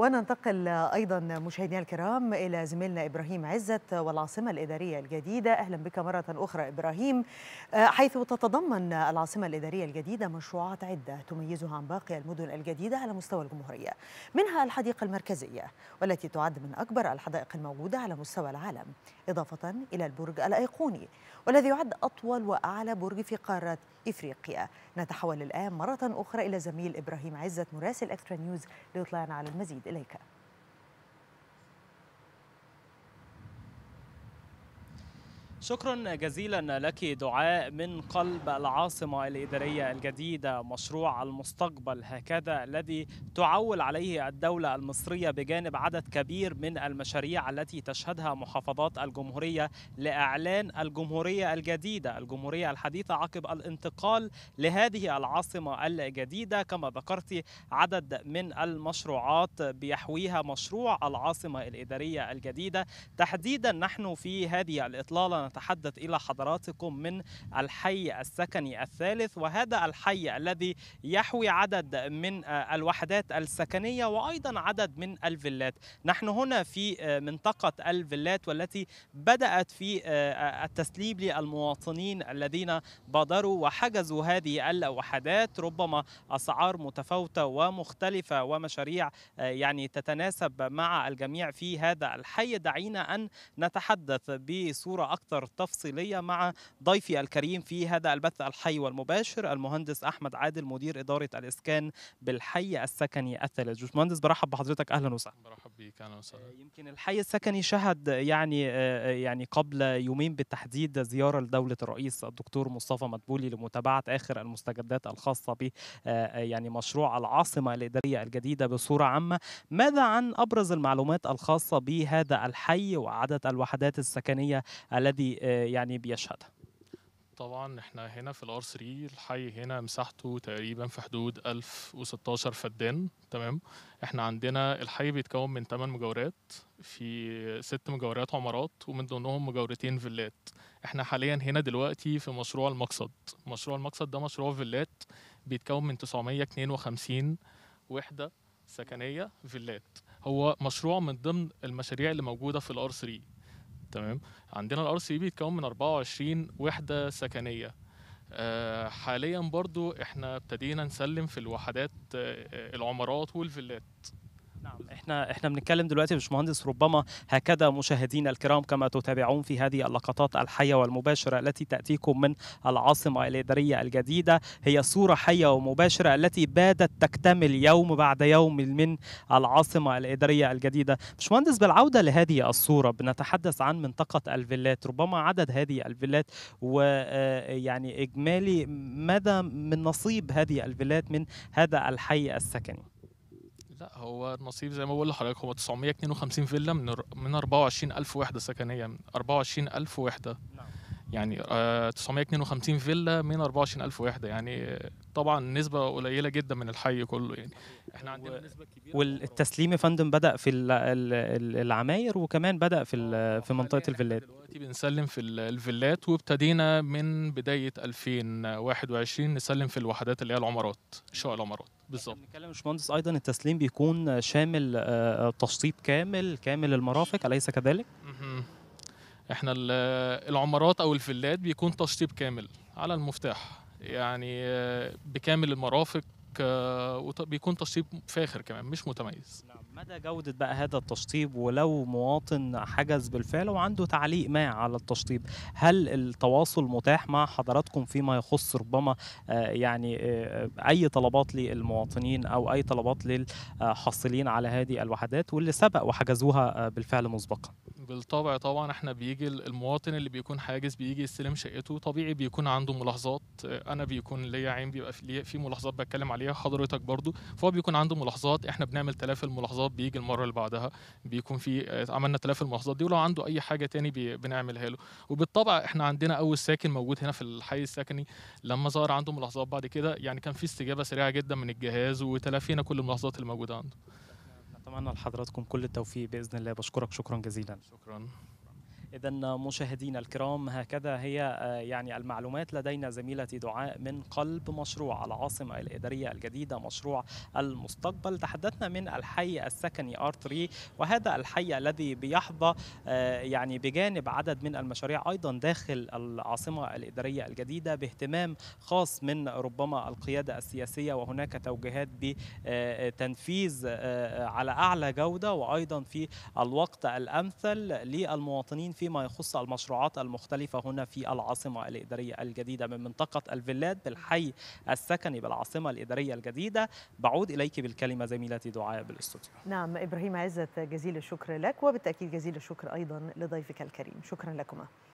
وننتقل أيضا مشاهدينا الكرام إلى زميلنا إبراهيم عزت والعاصمة الإدارية الجديدة أهلا بك مرة أخرى إبراهيم آه، حيث تتضمن العاصمة الإدارية الجديدة مشروعات عدة تميزها عن باقي المدن الجديدة على مستوى الجمهورية منها الحديقة المركزية والتي تعد من أكبر الحدائق الموجودة على مستوى العالم إضافة إلى البرج الأيقوني والذي يعد أطول وأعلى برج في قارة إفريقيا نتحول الآن مرة أخرى إلى زميل إبراهيم عزت مراسل أكسترا نيوز ليطلعنا على المزيد إليك شكرا جزيلا لك دعاء من قلب العاصمة الإدارية الجديدة مشروع المستقبل هكذا الذي تعول عليه الدولة المصرية بجانب عدد كبير من المشاريع التي تشهدها محافظات الجمهورية لإعلان الجمهورية الجديدة الجمهورية الحديثة عقب الانتقال لهذه العاصمة الجديدة كما ذكرت عدد من المشروعات بيحويها مشروع العاصمة الإدارية الجديدة تحديدا نحن في هذه الإطلالة نتحدث إلى حضراتكم من الحي السكني الثالث وهذا الحي الذي يحوي عدد من آه، الوحدات السكنية وأيضا عدد من الفيلات نحن هنا في آه، منطقة الفيلات والتي بدأت في آه، التسليب للمواطنين الذين بادروا وحجزوا هذه الوحدات ربما أسعار متفاوتة ومختلفة ومشاريع يعني تتناسب مع الجميع في هذا الحي دعينا أن نتحدث بصورة أكثر أكثر تفصيلية مع ضيفي الكريم في هذا البث الحي والمباشر المهندس أحمد عادل مدير إدارة الإسكان بالحي السكني الثالث مهندس برحب بحضرتك أهلا وسهلا برحب بيك أهلا وسهلا آه، يمكن الحي السكني شهد يعني آه، يعني قبل يومين بالتحديد زيارة لدولة الرئيس الدكتور مصطفى مدبولي لمتابعة آخر المستجدات الخاصة ب آه، يعني مشروع العاصمة الإدارية الجديدة بصورة عامة ماذا عن أبرز المعلومات الخاصة بهذا الحي وعدد الوحدات السكنية الذي آه، يعني بيشهدها طبعا احنا هنا في الار 3 الحي هنا مساحته تقريبا في حدود 1016 فدان تمام احنا عندنا الحي بيتكون من 8 مجاورات في ست مجاورات عمارات ومن ضمنهم مجاورتين فيلات احنا حاليا هنا دلوقتي في مشروع المقصد مشروع المقصد ده مشروع فيلات بيتكون من 952 وحده سكنيه فيلات هو مشروع من ضمن المشاريع اللي موجوده في الار 3 تمام عندنا الار سي بي بيتكون من 24 وحده سكنيه آه، حاليا برضو احنا ابتدينا نسلم في الوحدات آه، آه، العمارات والفيلات نعم. احنا احنا بنتكلم دلوقتي يا باشمهندس ربما هكذا مشاهدينا الكرام كما تتابعون في هذه اللقطات الحيه والمباشره التي تاتيكم من العاصمه الاداريه الجديده هي صوره حيه ومباشره التي بادت تكتمل يوم بعد يوم من العاصمه الاداريه الجديده باشمهندس بالعوده لهذه الصوره بنتحدث عن منطقه الفيلات ربما عدد هذه الفيلات ويعني آه، اجمالي ماذا من نصيب هذه الفيلات من هذا الحي السكني لا هو النصيب زي ما بقول لحضرتك هو 952 فيلا من من 24000 وحده سكنيه 24000 وحده يعني 952 آه، فيلا من 24000 وحده يعني طبعا نسبه قليله جدا من الحي كله يعني احنا عندنا نسبه كبيره والتسليم يا فندم بدا في العماير وكمان بدا في آه، في منطقه الفيلات دلوقتي بنسلم في الفيلات وابتدينا من بدايه 2021 نسلم في الوحدات اللي هي العمارات شقق العمارات بالظبط بنتكلم يا باشمهندس ايضا التسليم بيكون شامل آه، تشطيب كامل كامل المرافق اليس كذلك؟ احنا العمارات او الفيلات بيكون تشطيب كامل على المفتاح يعني آه، بكامل المرافق آه، وبيكون تشطيب فاخر كمان مش متميز نعم. مدى جودة بقى هذا التشطيب ولو مواطن حجز بالفعل وعنده تعليق ما على التشطيب هل التواصل متاح مع حضراتكم فيما يخص ربما آه، يعني آه، أي طلبات للمواطنين أو أي طلبات للحاصلين على هذه الوحدات واللي سبق وحجزوها آه، بالفعل مسبقا بالطبع طبعا احنا بيجي المواطن اللي بيكون حاجز بيجي يستلم شقته طبيعي بيكون عنده ملاحظات انا بيكون ليا عين بيبقى في ملاحظات بتكلم عليها حضرتك برضو فهو بيكون عنده ملاحظات احنا بنعمل تلافي الملاحظات المحافظات بيجي المره اللي بعدها بيكون في آه، عملنا تلاف الملاحظات دي ولو عنده اي حاجه تاني بنعملها له وبالطبع احنا عندنا اول ساكن موجود هنا في الحي السكني لما ظهر عنده ملاحظات بعد كده يعني كان في استجابه سريعه جدا من الجهاز وتلافينا كل الملاحظات الموجوده عنده اتمنى لحضراتكم كل التوفيق باذن الله بشكرك شكرا جزيلا شكرا إذا مشاهدينا الكرام هكذا هي آه، يعني المعلومات لدينا زميلتي دعاء من قلب مشروع العاصمة الإدارية الجديدة مشروع المستقبل تحدثنا من الحي السكني ار 3 وهذا الحي الذي بيحظى آه، يعني بجانب عدد من المشاريع أيضا داخل العاصمة الإدارية الجديدة باهتمام خاص من ربما القيادة السياسية وهناك توجيهات بتنفيذ آه، على أعلى جودة وأيضا في الوقت الأمثل للمواطنين فيما يخص المشروعات المختلفة هنا في العاصمة الإدارية الجديدة من منطقة الفيلات بالحي السكني بالعاصمة الإدارية الجديدة بعود إليك بالكلمة زميلتي دعاء بالاستوديو نعم إبراهيم عزت جزيل الشكر لك وبالتأكيد جزيل الشكر أيضا لضيفك الكريم شكرا لكما